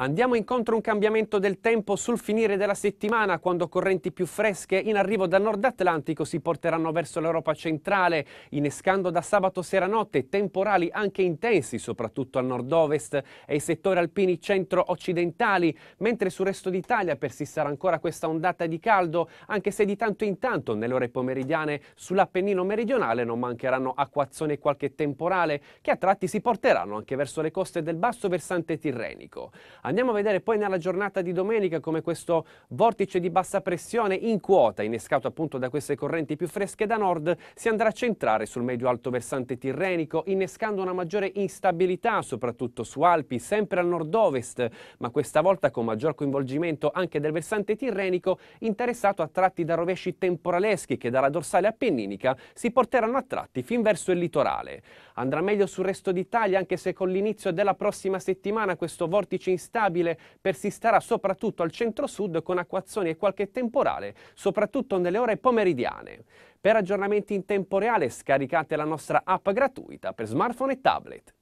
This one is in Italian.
Andiamo incontro a un cambiamento del tempo sul finire della settimana, quando correnti più fresche in arrivo dal nord Atlantico si porteranno verso l'Europa centrale, innescando da sabato sera notte temporali anche intensi, soprattutto al nord-ovest e ai settori alpini centro-occidentali, mentre sul resto d'Italia persisterà ancora questa ondata di caldo, anche se di tanto in tanto, nelle ore pomeridiane, sull'Appennino meridionale non mancheranno acquazzoni e qualche temporale, che a tratti si porteranno anche verso le coste del basso versante tirrenico. Andiamo a vedere poi nella giornata di domenica come questo vortice di bassa pressione in quota, innescato appunto da queste correnti più fresche da nord, si andrà a centrare sul medio-alto versante tirrenico, innescando una maggiore instabilità, soprattutto su Alpi, sempre al nord-ovest, ma questa volta con maggior coinvolgimento anche del versante tirrenico, interessato a tratti da rovesci temporaleschi che dalla dorsale appenninica si porteranno a tratti fin verso il litorale. Andrà meglio sul resto d'Italia, anche se con l'inizio della prossima settimana questo vortice instabile stabile persisterà soprattutto al centro-sud con acquazzoni e qualche temporale, soprattutto nelle ore pomeridiane. Per aggiornamenti in tempo reale scaricate la nostra app gratuita per smartphone e tablet.